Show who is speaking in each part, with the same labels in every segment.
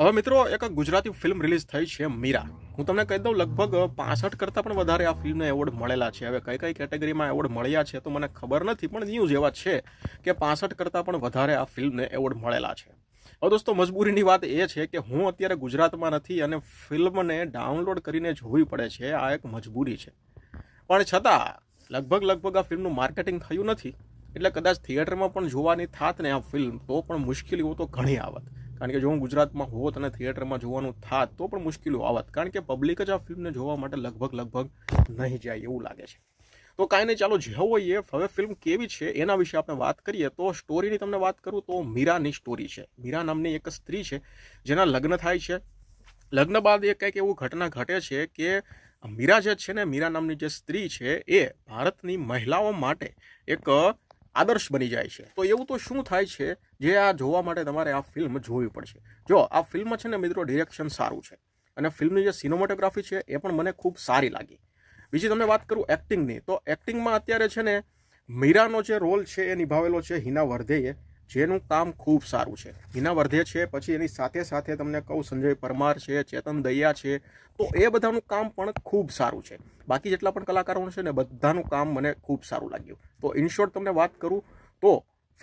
Speaker 1: હવે મિત્રો એક ગુજરાતી ફિલ્મ રિલીઝ થઈ છે મીરા હું તમને કહી દઉં લગભગ પાસઠ કરતાં પણ વધારે આ ફિલ્મને એવોર્ડ મળેલા છે હવે કઈ કઈ કેટેગરીમાં એવોર્ડ મળ્યા છે તો મને ખબર નથી પણ ન્યૂઝ એવા છે કે પાસઠ કરતાં પણ વધારે આ ફિલ્મને એવોર્ડ મળેલા છે હવે દોસ્તો મજબૂરીની વાત એ છે કે હું અત્યારે ગુજરાતમાં નથી અને ફિલ્મને ડાઉનલોડ કરીને જોવી પડે છે આ એક મજબૂરી છે પણ છતાં લગભગ લગભગ આ ફિલ્મનું માર્કેટિંગ થયું નથી એટલે કદાચ થિયેટરમાં પણ જોવાની થાત ને આ ફિલ્મ તો પણ મુશ્કેલીઓ તો ઘણી આવત કારણ કે જો હું ગુજરાતમાં હોત અને થિયેટરમાં જોવાનું થાત તો પણ મુશ્કેલીઓ આવત કારણ કે પબ્લિક જ આ ફિલ્મને જોવા માટે લગભગ લગભગ નહીં જાય એવું લાગે છે તો કાંઈ નહીં ચાલો જે હોઈએ હવે ફિલ્મ કેવી છે એના વિશે આપણે વાત કરીએ તો સ્ટોરીની તમને વાત કરું તો મીરાની સ્ટોરી છે મીરા નામની એક સ્ત્રી છે જેના લગ્ન થાય છે લગ્ન બાદ એ કંઈક એવું ઘટના ઘટે છે કે મીરા જે છે ને મીરા નામની જે સ્ત્રી છે એ ભારતની મહિલાઓ માટે એક આદર્શ બની જાય છે તો એવું તો શું થાય છે જે આ જોવા માટે તમારે આ ફિલ્મ જોવી પડશે જો આ ફિલ્મ છે ને મિત્રો ડિરેક્શન સારું છે અને ફિલ્મની જે સિનેમાટોગ્રાફી છે એ પણ મને ખૂબ સારી લાગી બીજી તમે વાત કરું એક્ટિંગની તો એક્ટિંગમાં અત્યારે છે ને મીરાનો જે રોલ છે એ નિભાવેલો છે હિના વર્ધેએ જેનું કામ ખૂબ સારું છે હિના વર્ધે છે પછી એની સાથે સાથે તમને કહું સંજય પરમાર છે ચેતન દૈયા છે તો એ બધાનું કામ પણ ખૂબ સારું છે બાકી જેટલા પણ કલાકારો છે ને બધાનું કામ મને ખૂબ સારું લાગ્યું તો ઇન શોર્ટ તમને વાત કરું તો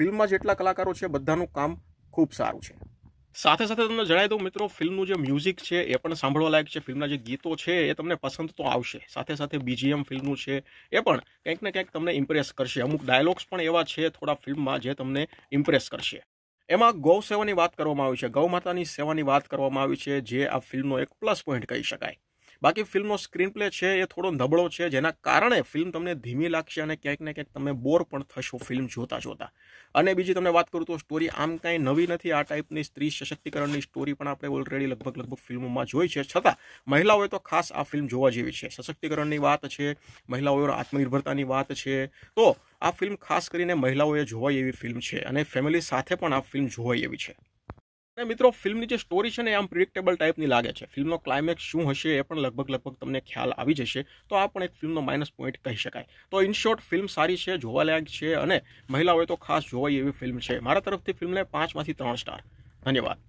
Speaker 1: ફિલ્મમાં જેટલા કલાકારો છે બધાનું કામ ખૂબ સારું છે સાથે સાથે તમને જણાવી દઉં મિત્રો ફિલ્મનું જે મ્યુઝિક છે એ પણ સાંભળવા લાયક છે ફિલ્મના જે ગીતો છે એ તમને પસંદ તો આવશે સાથે સાથે બીજીએમ ફિલ્મનું છે એ પણ કંઈક ને કંઈક તમને ઇમ્પ્રેસ કરશે અમુક ડાયલોગ્સ પણ એવા છે થોડા ફિલ્મમાં જે તમને ઇમ્પ્રેસ કરશે એમાં ગૌ સેવાની વાત કરવામાં આવી છે ગૌ માતાની સેવાની વાત કરવામાં આવી છે જે આ ફિલ્મનો એક પ્લસ પોઈન્ટ કહી શકાય બાકી ફિલ્મનો સ્ક્રીન પ્લે છે એ થોડો નબળો છે જેના કારણે ફિલ્મ તમને ધીમી લાગશે અને ક્યાંક ને ક્યાંક તમે બોર પણ થશો ફિલ્મ જોતા જોતા અને બીજી તમને વાત કરું તો સ્ટોરી આમ કાંઈ નવી નથી આ ટાઈપની સ્ત્રી સશક્તિકરણની સ્ટોરી પણ આપણે ઓલરેડી લગભગ લગભગ ફિલ્મોમાં જોઈ છે છતાં મહિલાઓએ તો ખાસ આ ફિલ્મ જોવા જેવી છે સશક્તિકરણની વાત છે મહિલાઓએ આત્મનિર્ભરતાની વાત છે તો આ ફિલ્મ ખાસ કરીને મહિલાઓએ જોવાય એવી ફિલ્મ છે અને ફેમિલી સાથે પણ આ ફિલ્મ જોવાય એવી છે અને મિત્રો ફિલ્મની જે સ્ટોરી છે ને આમ પ્રિડિક્ટેબલ ટાઈપની લાગે છે ફિલ્મનો ક્લાઇમેક્સ શું હશે એ પણ લગભગ લગભગ તમને ખ્યાલ આવી જશે તો આ પણ એક ફિલ્મનો માઇનસ પોઈન્ટ કહી શકાય તો ઇન શોર્ટ ફિલ્મ સારી છે જોવાલાયક છે અને મહિલાઓએ તો ખાસ જોવાય એવી ફિલ્મ છે મારા તરફથી ફિલ્મને પાંચમાંથી ત્રણ સ્ટાર ધન્યવાદ